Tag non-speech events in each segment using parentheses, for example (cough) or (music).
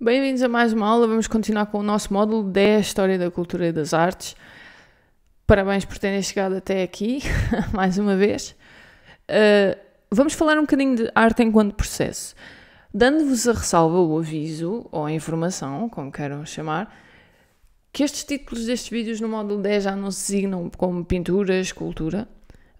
Bem-vindos a mais uma aula. Vamos continuar com o nosso módulo 10 História da Cultura e das Artes. Parabéns por terem chegado até aqui, (laughs) mais uma vez. Uh, vamos falar um bocadinho de arte enquanto processo. Dando-vos a ressalva, o aviso, ou a informação, como queiram chamar, que estes títulos destes vídeos no módulo 10 já não se designam como pintura, escultura,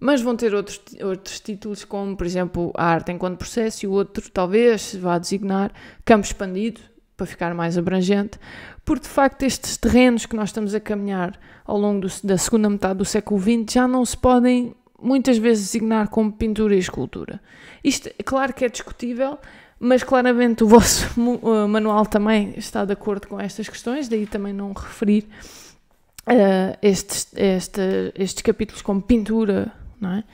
mas vão ter outros, outros títulos, como, por exemplo, a arte enquanto processo, e o outro talvez vá designar campo expandido para ficar mais abrangente, porque de facto estes terrenos que nós estamos a caminhar ao longo do, da segunda metade do século XX já não se podem muitas vezes designar como pintura e escultura. Isto, é claro que é discutível, mas claramente o vosso (laughs) eh, manual também está de acordo com estas questões, daí também não referir uh, estes, este, estes capítulos como pintura, não é?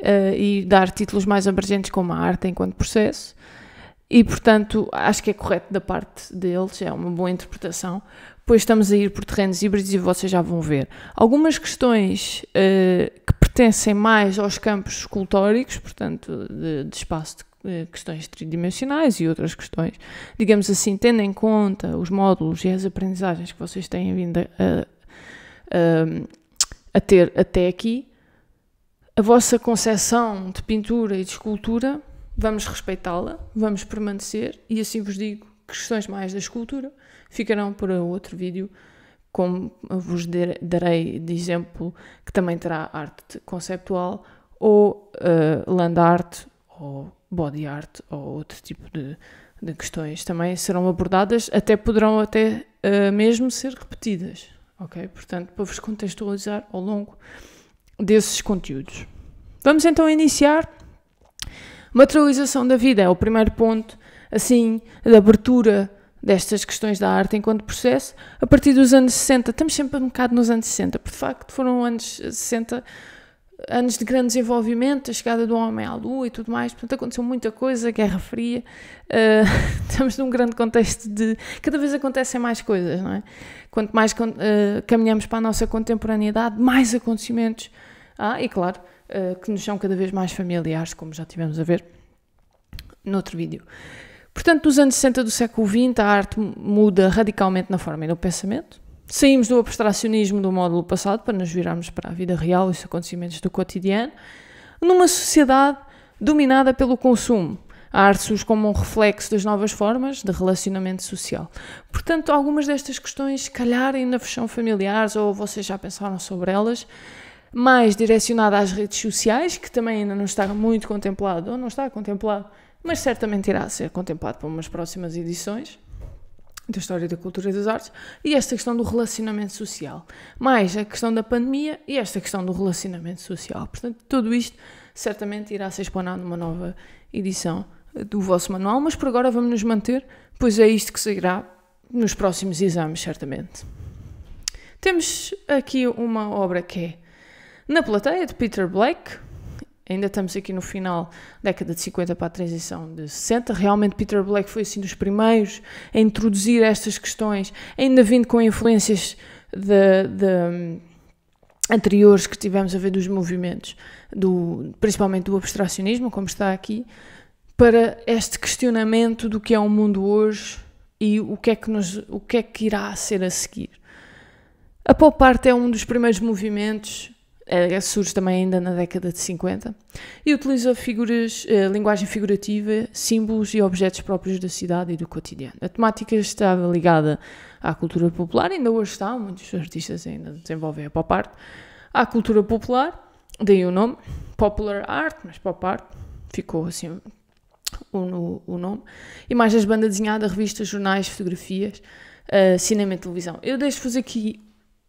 Uh, e dar títulos mais abrangentes como a arte enquanto processo. E, portanto, acho que é correto da parte deles, é uma boa interpretação, pois estamos a ir por terrenos híbridos e vocês já vão ver. Algumas questões uh, que pertencem mais aos campos escultóricos, portanto, de, de espaço de eh, questões tridimensionais e outras questões, digamos assim, tendo em conta os módulos e as aprendizagens que vocês têm vindo a, a, a ter até aqui, a vossa concepção de pintura e de escultura vamos respeitá-la, vamos permanecer, e assim vos digo, questões mais da escultura ficarão para outro vídeo, como vos darei de exemplo, que também terá arte conceptual, ou uh, land art, ou body art, ou outro tipo de, de questões também serão abordadas, até poderão até uh, mesmo ser repetidas, ok? Portanto, para vos contextualizar ao longo desses conteúdos. Vamos então iniciar Materialização da vida é o primeiro ponto, assim, de abertura destas questões da arte enquanto processo, a partir dos anos 60. Estamos sempre um bocado nos anos 60, porque de facto foram anos 60, anos de grande desenvolvimento, a chegada do homem à lua e tudo mais, portanto aconteceu muita coisa, Guerra Fria, uh, (laughs) estamos num grande contexto de. Cada vez acontecem mais coisas, não é? Quanto mais uh, caminhamos para a nossa contemporaneidade, mais acontecimentos. Ah, e claro, eh, que nos são cada vez mais familiares, como já tivemos a ver noutro vídeo. Portanto, nos anos 60 do século XX, a arte muda radicalmente na forma e no pensamento. Saímos do abstracionismo do módulo passado para nos virarmos para a vida real e os acontecimentos do cotidiano, numa sociedade dominada pelo consumo. A arte surge como um reflexo das novas formas de relacionamento social. Portanto, algumas destas questões, se calhar, ainda são familiares ou vocês já pensaram sobre elas, mais direcionada às redes sociais, que também ainda não está muito contemplado, ou não está contemplado, mas certamente irá ser contemplado para umas próximas edições da História da Cultura e das Artes, e esta questão do relacionamento social, mais a questão da pandemia e esta questão do relacionamento social. Portanto, tudo isto certamente irá ser explanado numa nova edição do vosso manual, mas por agora vamos nos manter, pois é isto que seguirá nos próximos exames, certamente. Temos aqui uma obra que é na plateia de Peter Blake, ainda estamos aqui no final década de 50 para a transição de 60. Realmente, Peter Blake foi assim dos primeiros a introduzir estas questões, ainda vindo com influências de, de, anteriores que tivemos a ver dos movimentos, do, principalmente do abstracionismo, como está aqui, para este questionamento do que é o mundo hoje e o que é que, nos, o que, é que irá ser a seguir. A pop art é um dos primeiros movimentos uh, surge também ainda na década de 50, e utiliza figuras, uh, linguagem figurativa, símbolos e objetos próprios da cidade e do cotidiano. A temática estava ligada à cultura popular, ainda hoje está, muitos artistas ainda desenvolvem a pop art, à cultura popular, daí o nome, popular art, mas pop art ficou assim o, o nome, imagens de banda desenhada, revistas, jornais, fotografias, uh, cinema e televisão. Eu deixo-vos aqui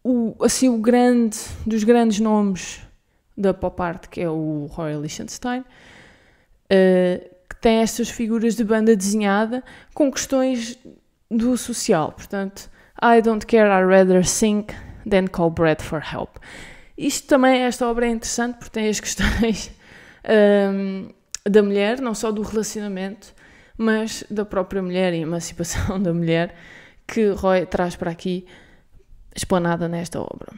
o, assim, o grande, dos grandes nomes da pop art, que é o Roy Lichtenstein, uh, que tem estas figuras de banda desenhada com questões do social. Portanto, I don't care, I'd rather sink than call bread for help. Isto também, esta obra é interessante porque tem as questões um, (laughs) ehm, da mulher, não só do relacionamento, mas da própria mulher e emancipação (laughs) da mulher, que Roy traz para aqui explanada nesta obra.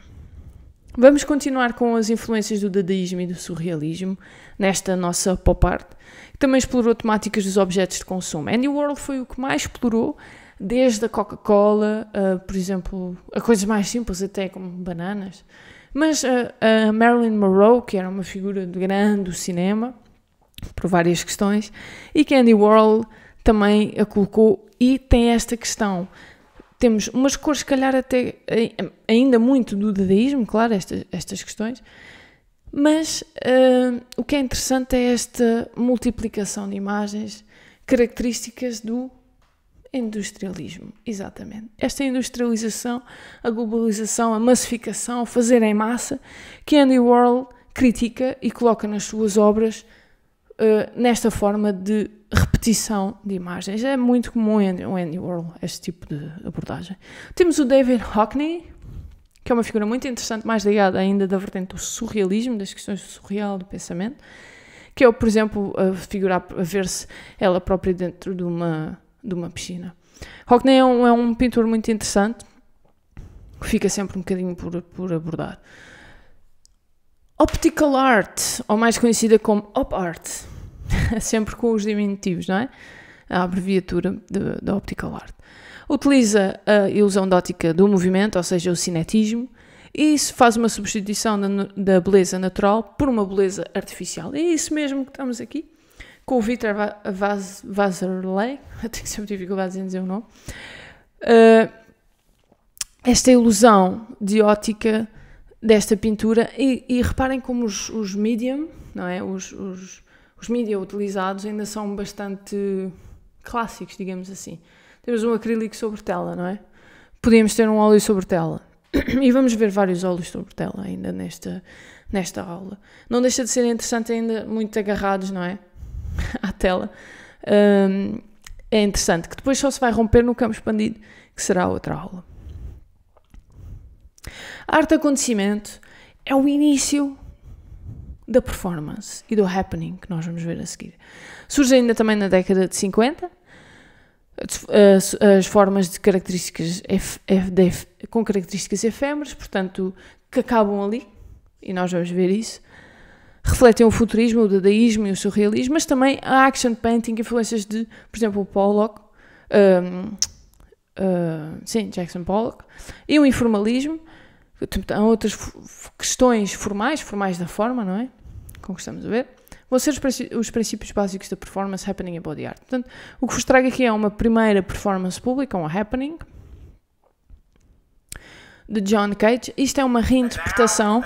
Vamos continuar com as influências do dadaísmo e do surrealismo nesta nossa pop art, que também explorou temáticas dos objetos de consumo. Andy Warhol foi o que mais explorou, desde a Coca-Cola, uh, por exemplo, a coisas mais simples até como bananas, mas a, a Marilyn Monroe, que era uma figura de grande do cinema, por várias questões, e que Andy Warhol também a colocou e tem esta questão temos umas cores, se calhar, até eh, ainda muito do dadaísmo, claro, estas, estas questões, mas uh, o que é interessante é esta multiplicação de imagens características do industrialismo, exatamente. Esta industrialização, a globalização, a massificação, fazer em massa, que Andy Warhol critica e coloca nas suas obras uh, nesta forma de repetição de imagens. É muito comum em Andy Warhol este tipo de abordagem. Temos o David Hockney, que é uma figura muito interessante, mais ligada ainda da vertente do surrealismo, das questões do surreal, do pensamento, que é, por exemplo, a figura a ver-se ela própria dentro de uma, de uma piscina. Hockney é um, é um pintor muito interessante, que fica sempre um bocadinho por, por abordar. Optical Art, ou mais conhecida como Op Art, (laughs) sempre com os diminutivos, não é? A abreviatura da Optical Art. Utiliza a ilusão de ótica do movimento, ou seja, o cinetismo, e isso faz uma substituição da, da beleza natural por uma beleza artificial. É isso mesmo que estamos aqui com o Victor Vazerley, (laughs) eu tenho sempre dificuldades em dizer o nome, uh, esta ilusão de ótica desta pintura, e, e reparem como os, os medium, não é? Os, os, os mídia utilizados ainda são bastante clássicos, digamos assim. Temos um acrílico sobre tela, não é? Podíamos ter um óleo sobre tela. (clears throat) E vamos ver vários óleos sobre tela ainda nesta, nesta aula. Não deixa de ser interessante ainda muito agarrados, não é? (laughs) à tela. Um, é interessante, que depois só se vai romper no campo expandido, que será outra aula. A arte acontecimento é o início da performance e do happening que nós vamos ver a seguir. Surge ainda também na década de 50 as, formas de características F, F, F, com características efêmeras, portanto, que acabam ali, e nós vamos ver isso. Refletem o futurismo, o dadaísmo e o surrealismo, mas também a action painting, influências de, por exemplo, o Pollock, um, uh, hum, sim, Jackson Pollock, e o informalismo, há outras questões formais, formais da forma, não é? com que estamos a ver, vão ser os princípios básicos da performance, happening e body art. Portanto, o que vos trago aqui é uma primeira performance pública, um happening, de John Cage. Isto é uma reinterpretação.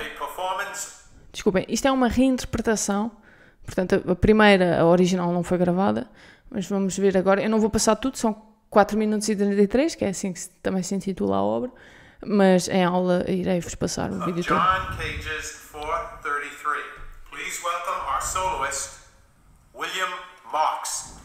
Desculpem, isto é uma reinterpretação. Portanto, a primeira, a original, não foi gravada, mas vamos ver agora. Eu não vou passar tudo, são 4 minutos e 33, que é assim que também se intitula a obra, mas em aula irei-vos passar o vídeo todo. John Cage's 433. please welcome our soloist, William Marks.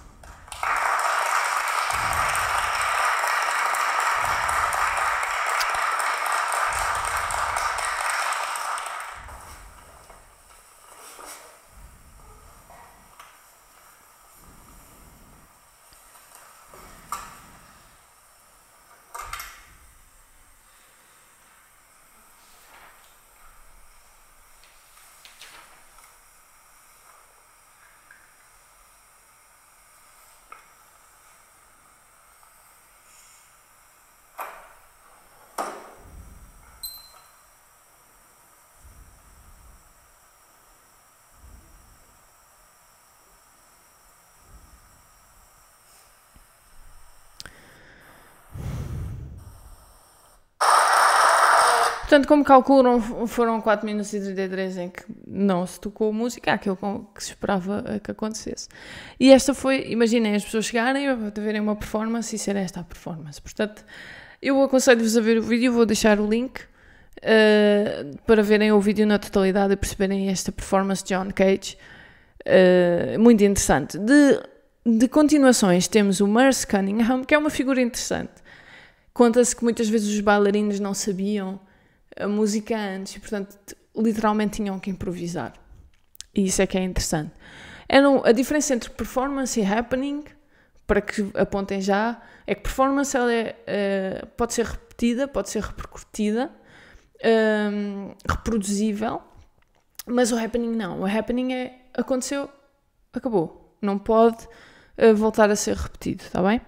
Portanto, como calculam, foram 4 minutos e 33 em que não se tocou música, aquilo que se esperava eh, que acontecesse. E esta foi, imaginem as pessoas chegarem a verem uma performance e ser esta é a performance. Portanto, eu aconselho-vos a ver o vídeo, vou deixar o link. Uh, para verem o vídeo na totalidade e perceberem esta performance de John Cage. Uh, muito interessante. De, de continuações, temos o Merce Cunningham, que é uma figura interessante. Conta-se que muitas vezes os bailarinos não sabiam a música antes e, portanto, literalmente tinham que improvisar. E isso é que é interessante. Era é a diferença entre performance e happening, para que apontem já, é que performance ela é, eh, pode ser repetida, pode ser repercutida, ehm, reproduzível, mas o happening não. O happening é aconteceu, acabou. Não pode eh, voltar a ser repetido, está bem?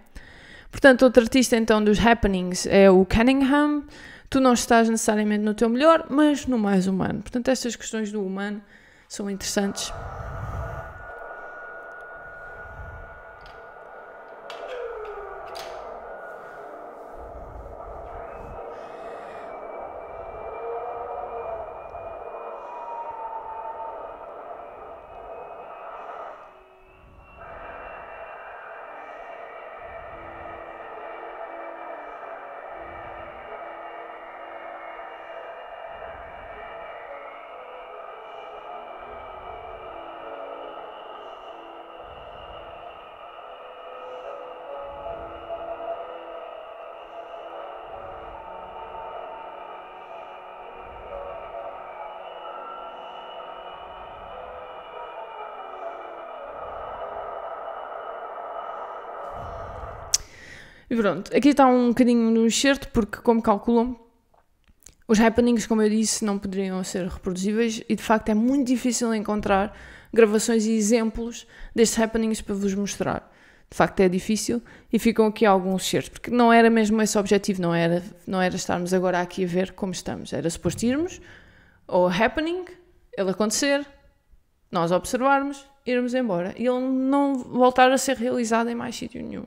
Portanto, outro artista então dos happenings é o Cunningham tu não estás necessariamente no teu melhor, mas no mais humano. Portanto, estas questões do humano são interessantes. E pronto, aqui está um bocadinho no excerto, porque como calculam, os happenings, como eu disse, não poderiam ser reproduzíveis e de facto é muito difícil encontrar gravações e exemplos destes happenings para vos mostrar. De facto é difícil e ficam aqui alguns certos, porque não era mesmo esse o objetivo, não era, não era estarmos agora aqui a ver como estamos, era suposto irmos ou happening, ele acontecer, nós observarmos, irmos embora e ele não voltar a ser realizado em mais sítio nenhum.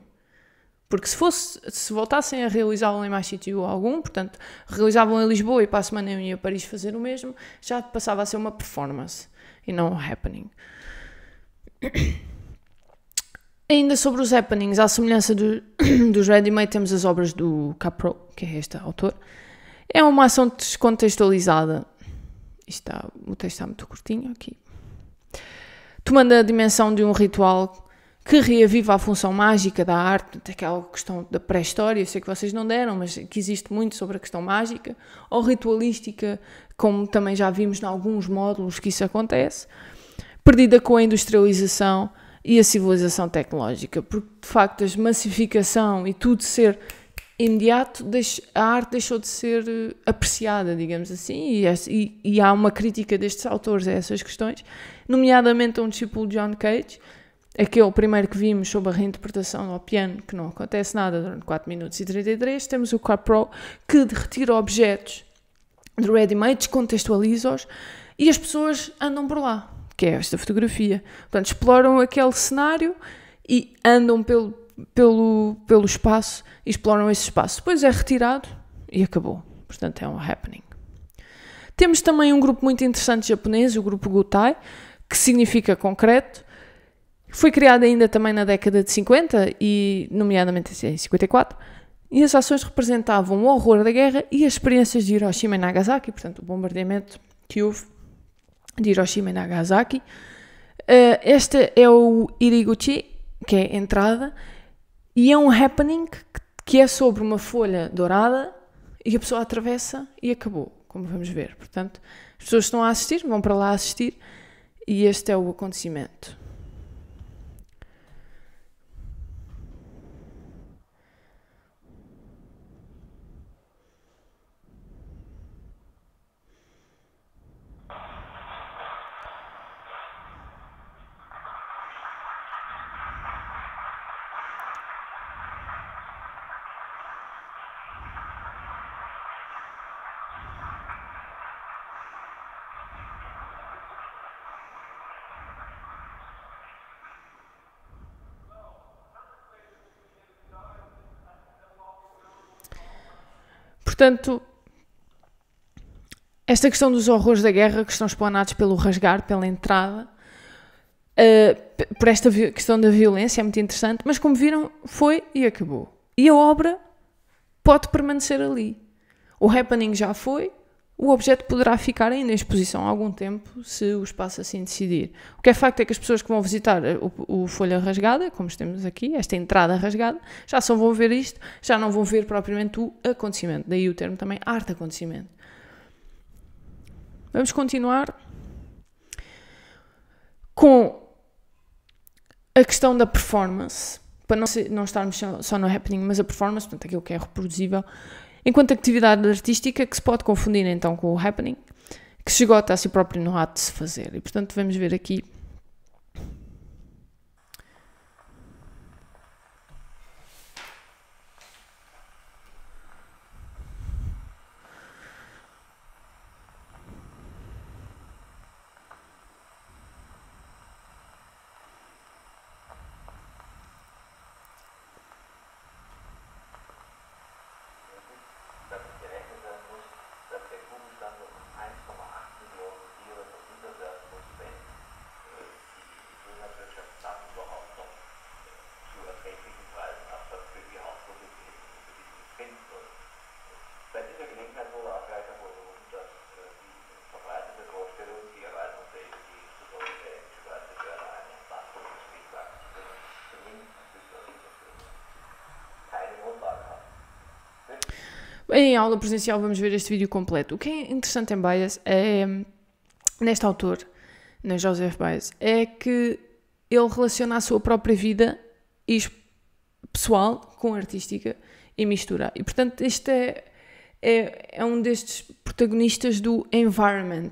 Porque se fosse, se voltassem a realizá-lo em mais sítio algum, portanto, realizavam em Lisboa e para a semana eu ia a Paris fazer o mesmo, já passava a ser uma performance e não um happening. (coughs) Ainda sobre os happenings, à semelhança do, (coughs) dos ready-made, temos as obras do Capro, que é este autor. É uma ação descontextualizada. Está, o texto está muito curtinho aqui. Tomando a dimensão de um ritual que reaviva a função mágica da arte, daquela questão da pré-história, sei que vocês não deram, mas que existe muito sobre a questão mágica, ou ritualística, como também já vimos em alguns módulos que isso acontece, perdida com a industrialização e a civilização tecnológica, porque de facto a massificação e tudo ser imediato, a arte deixou de ser eh, apreciada, digamos assim, e, e há uma crítica destes autores a essas questões, nomeadamente a um discípulo de John Cage, aquele primeiro que vimos sobre a reinterpretação ao piano, que não acontece nada durante 4 minutos e 33, temos o Capro, que retira objetos do ready-made, descontextualiza-os e as pessoas andam por lá, que é esta fotografia. Portanto, exploram aquele cenário e andam pelo, pelo, pelo espaço e exploram esse espaço. Depois é retirado e acabou. Portanto, é um happening. Temos também um grupo muito interessante japonês, o grupo Gutai, que significa concreto, foi criada ainda também na década de 50 e, nomeadamente, é em 54. E as ações representavam o horror da guerra e as experiências de Hiroshima e Nagasaki, portanto, o bombardeamento que houve de Hiroshima e Nagasaki. Uh, eh, este é o Iriguchi, que é a entrada, e é um happening que é sobre uma folha dourada e a pessoa atravessa e acabou, como vamos ver. Portanto, as pessoas estão a assistir, vão para lá assistir, e este é o acontecimento. Portanto, esta questão dos horrores da guerra que estão explanados pelo rasgar, pela entrada, uh, por esta questão da violência é muito interessante, mas como viram, foi e acabou. E a obra pode permanecer ali. O happening já foi, o objeto poderá ficar ainda em exposição há algum tempo, se o espaço assim decidir. O que é facto é que as pessoas que vão visitar eh, o, o Folha Rasgada, como temos aqui, esta entrada rasgada, já só vão ver isto, já não vão ver propriamente o acontecimento. Daí o termo também arte-acontecimento. Vamos continuar com a questão da performance, para não, não estarmos só, só no happening, mas a performance, portanto, aquilo que é reproduzível Enquanto atividade artística que se pode confundir então com o happening, que se esgota a si próprio no ato de se fazer. E portanto vamos ver aqui Em aula presencial vamos ver este vídeo completo. O que é interessante em Bias é, neste autor, na Joseph Bias, é que ele relaciona a sua própria vida pessoal com artística e mistura. E portanto, este é, é, é, um destes protagonistas do environment,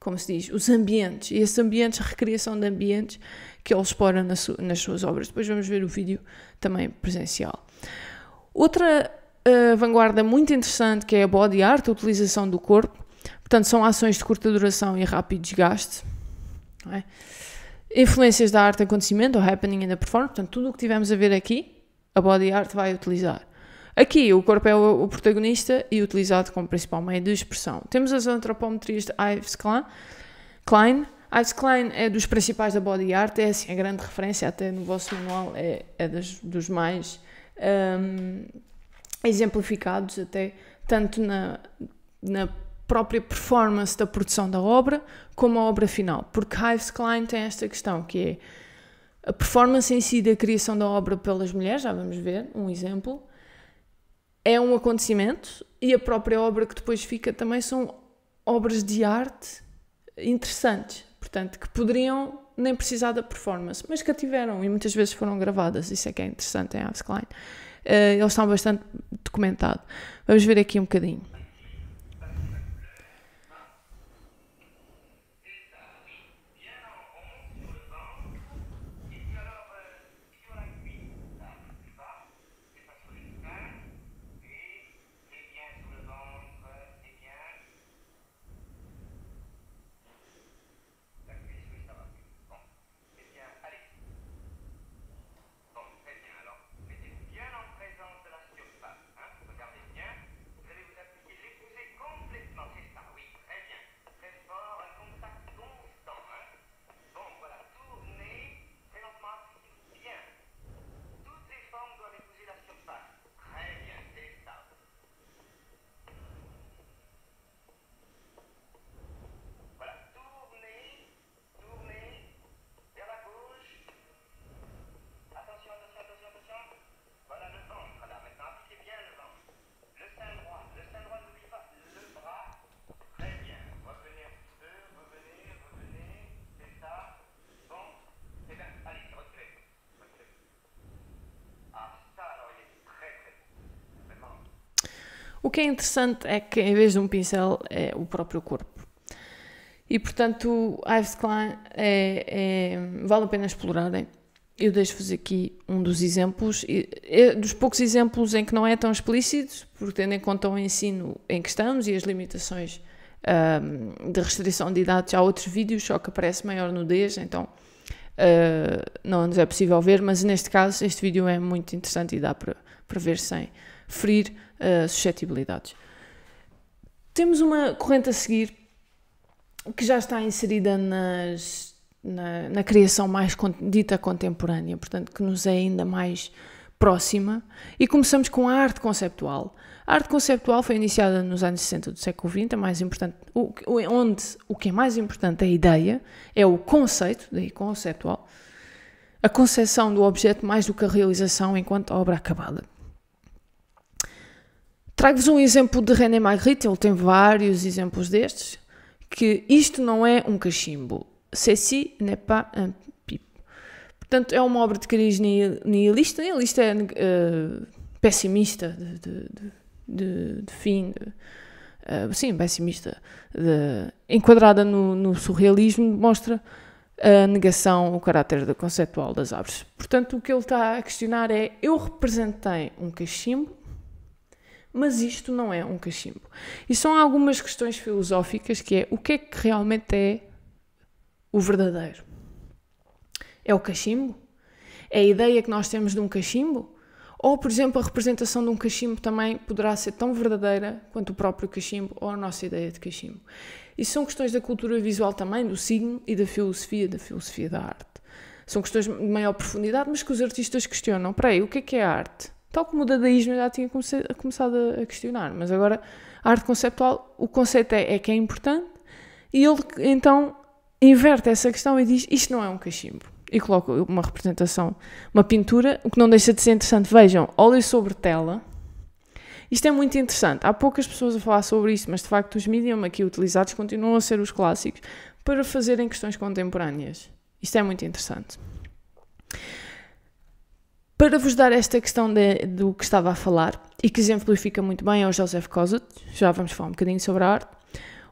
como se diz, os ambientes, e esses ambientes, a recriação de ambientes que ele explora nas, nas suas obras. Depois vamos ver o vídeo também presencial. Outra eh, vanguarda muito interessante que é a body art, a utilização do corpo. Portanto, são ações de curta duração e rápido desgaste. É? Influências da arte acontecimento, ou happening and the performance. Portanto, tudo o que tivemos a ver aqui, a body art vai utilizar. Aqui, o corpo é o, o protagonista e utilizado como principal meio de expressão. Temos as antropometrias de Ives Klein. Ives Klein é dos principais da body art, é assim a grande referência, até no vosso manual é, é dos, dos mais. Um, ehm, exemplificados até, tanto na, na própria performance da produção da obra, como a obra final. Porque Hives Klein tem esta questão, que é a performance em si da criação da obra pelas mulheres, já vamos ver um exemplo, é um acontecimento e a própria obra que depois fica também são obras de arte interessantes, portanto, que poderiam nem precisar da performance, mas que a tiveram e muitas vezes foram gravadas, isso é que é interessante em Hives Klein. Eh, eles estão bastante documentados. Vamos ver aqui um bocadinho. que é interessante é que em vez de um pincel é o próprio corpo. E portanto, Ives Klein é, é, vale a pena explorarem. Eu deixo-vos aqui um dos exemplos, é, dos poucos exemplos em que não é tão explícito, porque tendo em conta o ensino em que estamos e as limitações um, de restrição de idade, há outros vídeos, só que aparece maior nudez, então Uh, não nos é possível ver, mas neste caso este vídeo é muito interessante e dá para, para ver sem ferir uh, suscetibilidades. Temos uma corrente a seguir que já está inserida nas, na, na criação mais con dita contemporânea, portanto, que nos é ainda mais próxima, e começamos com a arte conceptual. A arte conceptual foi iniciada nos anos 60 do século XX, é mais importante, o, onde o que é mais importante é a ideia, é o conceito, daí conceptual, a concepção do objeto mais do que a realização enquanto obra acabada. Trago-vos um exemplo de René Magritte, ele tem vários exemplos destes, que isto não é um cachimbo. Ceci n'est pas un pipe. Portanto, é uma obra de cariz nihilista, nihilista é uh, pessimista de, de, de, de fim, uh, sim, pessimista, enquadrada no, no, surrealismo, mostra a negação, o caráter conceptual das árvores. Portanto, o que ele está a questionar é: eu representei um cachimbo mas isto não é um cachimbo. E são algumas questões filosóficas que é o que é que realmente é o verdadeiro? É o cachimbo? É a ideia que nós temos de um cachimbo? Ou, por exemplo, a representação de um cachimbo também poderá ser tão verdadeira quanto o próprio cachimbo ou a nossa ideia de cachimbo. e são questões da cultura visual também, do signo e da filosofia, da filosofia da arte. São questões de maior profundidade, mas que os artistas questionam. Para aí, o que é que é arte? Tal como o dadaísmo eu já tinha começado a questionar, mas agora a arte conceptual, o conceito é, é que é importante e ele então inverte essa questão e diz isto não é um cachimbo e coloca uma representação, uma pintura, o que não deixa de ser interessante. Vejam, óleo sobre tela. Isto é muito interessante. Há poucas pessoas a falar sobre isto, mas de facto os medium aqui utilizados continuam a ser os clássicos para fazerem questões contemporâneas. Isto é muito interessante. Para vos dar esta questão de, do que estava a falar e que exemplifica muito bem é o Joseph Cosette, já vamos falar um bocadinho sobre a arte,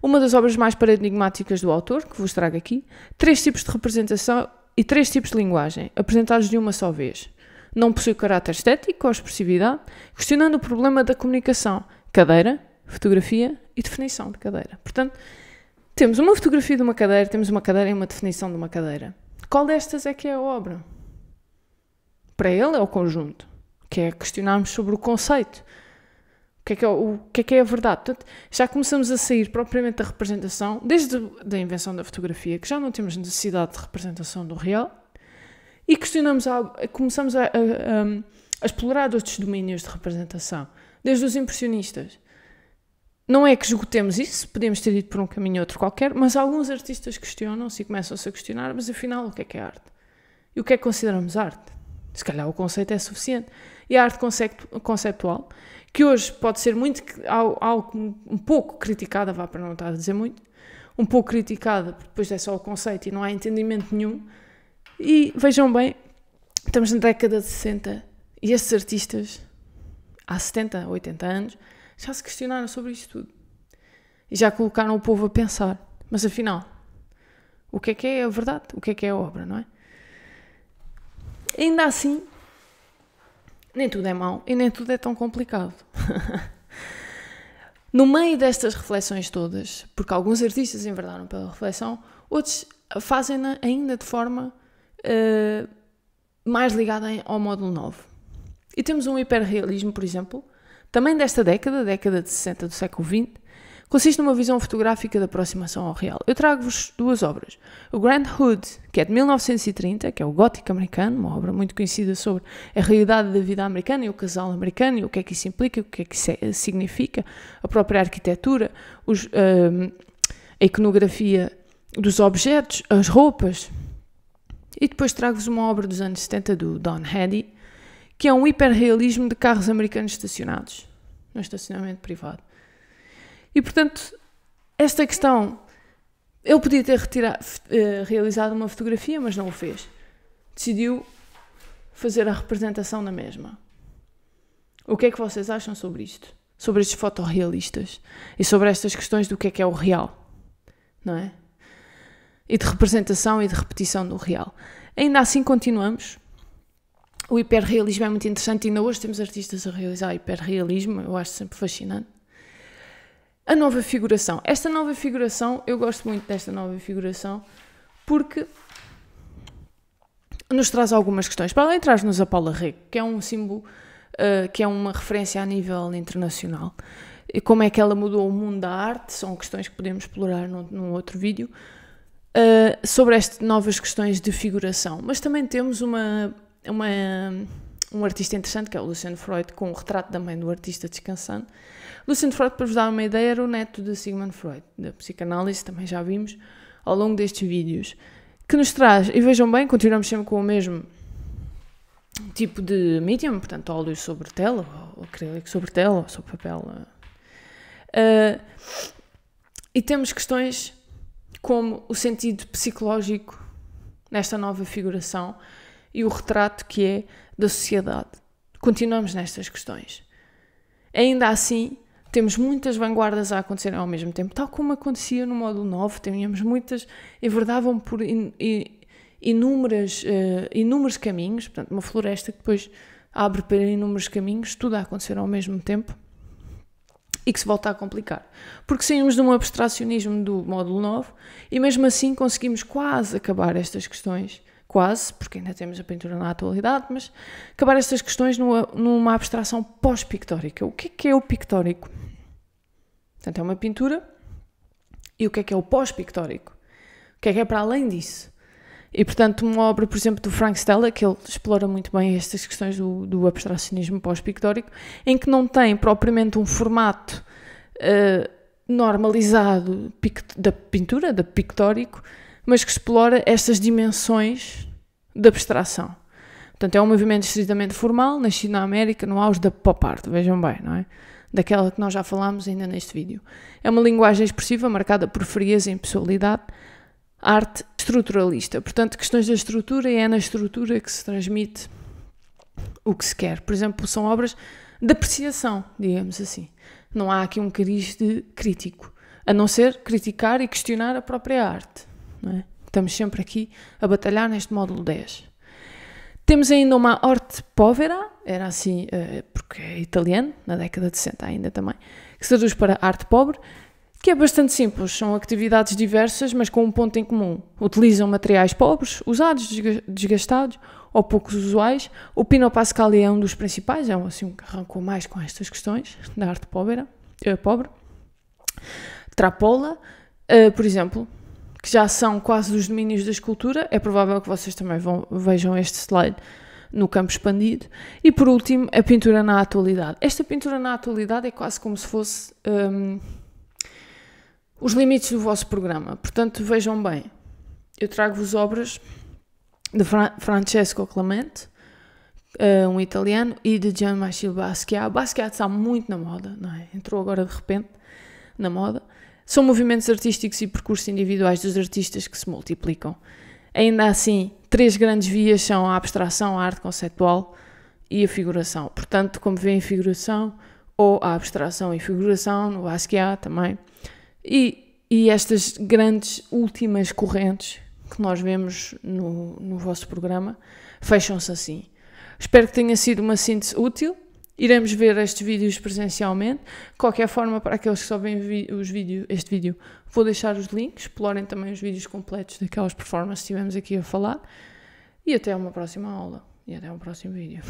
uma das obras mais paradigmáticas do autor, que vos trago aqui, três tipos de representação e três tipos de linguagem, apresentados de uma só vez. Não possui caráter estético ou expressividade, questionando o problema da comunicação, cadeira, fotografia e definição de cadeira. Portanto, temos uma fotografia de uma cadeira, temos uma cadeira e uma definição de uma cadeira. Qual destas é que é a obra? Para ele é o conjunto, que é questionarmos sobre o conceito. O que, é que é, o, o que é, que é a verdade? Portanto, já começamos a sair propriamente da representação, desde a invenção da fotografia, que já não temos necessidade de representação do real, e questionamos a, começamos a, a, a explorar outros domínios de representação, desde os impressionistas. Não é que esgotemos isso, podemos ter ido por um caminho ou outro qualquer, mas alguns artistas questionam-se e começam-se a questionar, mas afinal, o que é que é arte? E o que é que consideramos arte? Se calhar o conceito é suficiente. E a arte conceptual, que hoje pode ser muito algo um pouco criticada, vá para não estar a dizer muito, um pouco criticada, porque depois é só o conceito e não há entendimento nenhum. E vejam bem, estamos na década de 60 e estes artistas, há 70, 80 anos, já se questionaram sobre isto tudo. E já colocaram o povo a pensar. Mas afinal, o que é que é a verdade? O que é que é a obra, não é? Ainda assim, nem tudo é mau e nem tudo é tão complicado. (laughs) no meio destas reflexões todas, porque alguns artistas enverdaram pela reflexão, outros fazem-na ainda de forma uh, mais ligada ao módulo 9. E temos um hiperrealismo, por exemplo, também desta década, década de 60 do século XX, consiste numa visão fotográfica da aproximação ao real. Eu trago-vos duas obras. O Grand Hood, que é de 1930, que é o gótico americano, uma obra muito conhecida sobre a realidade da vida americana e o casal americano, e o que é que isso implica, o que é que isso é, significa, a própria arquitetura, os, um, a iconografia dos objetos, as roupas. E depois trago-vos uma obra dos anos 70 do Don Hedy, que é um hiperrealismo de carros americanos estacionados, no estacionamento privado. E portanto, esta questão. Ele podia ter retirado, eh, realizado uma fotografia, mas não o fez. Decidiu fazer a representação na mesma. O que é que vocês acham sobre isto? Sobre estes fotorrealistas e sobre estas questões do que é que é o real, não é? E de representação e de repetição do real. Ainda assim, continuamos. O hiperrealismo é muito interessante, ainda hoje temos artistas a realizar hiperrealismo, eu acho sempre fascinante a nova figuração. Esta nova figuração, eu gosto muito desta nova figuração porque nos traz algumas questões. Para além, traz-nos a Paula Rego, que é um símbolo, uh, que é uma referência a nível internacional. E como é que ela mudou o mundo da arte, são questões que podemos explorar num, num outro vídeo, uh, sobre estas novas questões de figuração. Mas também temos uma, uma, um artista interessante, que é o Luciano Freud, com o retrato da mãe do artista descansando, Lucian Freud, para vos dar uma ideia, era o neto de Sigmund Freud, da psicanálise, também já vimos ao longo destes vídeos, que nos traz, e vejam bem, continuamos sempre com o mesmo tipo de medium, portanto, óleo sobre tela, ou acrílico sobre tela, ou sobre papel. Uh, e temos questões como o sentido psicológico nesta nova figuração e o retrato que é da sociedade. Continuamos nestas questões. Ainda assim, temos muitas vanguardas a acontecer ao mesmo tempo, tal como acontecia no módulo 9, tínhamos muitas, enverdavam por in, in, inúmeras, uh, inúmeros caminhos, portanto, uma floresta que depois abre para inúmeros caminhos, tudo a acontecer ao mesmo tempo e que se volta a complicar. Porque saímos de um abstracionismo do módulo 9 e mesmo assim conseguimos quase acabar estas questões quase, porque ainda temos a pintura na atualidade, mas acabar estas questões numa, numa abstração pós-pictórica. O que é que é o pictórico? Portanto, é uma pintura. E o que é que é o pós-pictórico? O que é que é para além disso? E, portanto, uma obra, por exemplo, do Frank Stella, que ele explora muito bem estas questões do, do abstracionismo pós-pictórico, em que não tem propriamente um formato uh, normalizado da pintura, da pictórico, mas que explora estas dimensões da abstração. Portanto, é um movimento estritamente formal, nascido na América no auge da pop art, vejam bem, não é? Daquela que nós já falámos ainda neste vídeo. É uma linguagem expressiva marcada por frieza e impessoalidade, arte estruturalista. Portanto, questões da estrutura e é na estrutura que se transmite o que se quer. Por exemplo, são obras de apreciação, digamos assim. Não há aqui um cariz de crítico, a não ser criticar e questionar a própria arte. É? Estamos sempre aqui a batalhar neste módulo 10. Temos ainda uma Orte Povera, era assim eh, porque é italiano, na década de 60 ainda também, que se traduz para arte pobre, que é bastante simples. São atividades diversas, mas com um ponto em comum. Utilizam materiais pobres, usados, desgastados ou poucos usuais. O Pino Pascal é um dos principais, é um, assim, que arrancou mais com estas questões da arte povera, eh, pobre. Trapola, eh, por exemplo, que já são quase os domínios da escultura. É provável que vocês também vão, vejam este slide no campo expandido. E por último, a pintura na atualidade. Esta pintura na atualidade é quase como se fosse um, os limites do vosso programa. Portanto, vejam bem, eu trago-vos obras de Fra Francesco Clemente, uh, um italiano, e de Gian Basquiat. Basquiat está muito na moda, não é? Entrou agora de repente na moda. São movimentos artísticos e percursos individuais dos artistas que se multiplicam. Ainda assim, três grandes vias são a abstração, a arte conceptual e a figuração. Portanto, como vêem, figuração ou a abstração e figuração, no Basquiat também. E, e estas grandes últimas correntes que nós vemos no, no vosso programa fecham-se assim. Espero que tenha sido uma síntese útil iremos ver estes vídeos presencialmente. De qualquer forma, para aqueles que só veem os vídeo, este vídeo, vou deixar os links. Explorem também os vídeos completos daquelas performances que estivemos aqui a falar. E até uma próxima aula. E até um próximo vídeo.